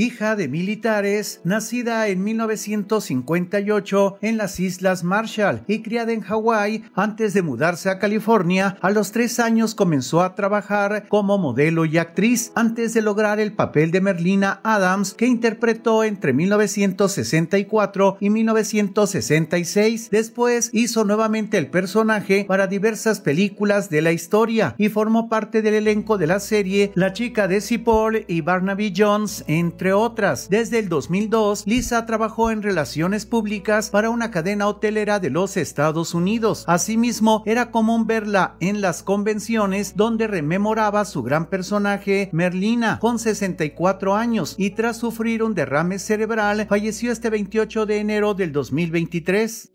hija de militares, nacida en 1958 en las Islas Marshall y criada en Hawái antes de mudarse a California, a los tres años comenzó a trabajar como modelo y actriz antes de lograr el papel de Merlina Adams que interpretó entre 1964 y 1966. Después hizo nuevamente el personaje para diversas películas de la historia y formó parte del elenco de la serie La chica de Paul y Barnaby Jones entre otras. Desde el 2002, Lisa trabajó en relaciones públicas para una cadena hotelera de los Estados Unidos. Asimismo, era común verla en las convenciones donde rememoraba su gran personaje Merlina, con 64 años, y tras sufrir un derrame cerebral, falleció este 28 de enero del 2023.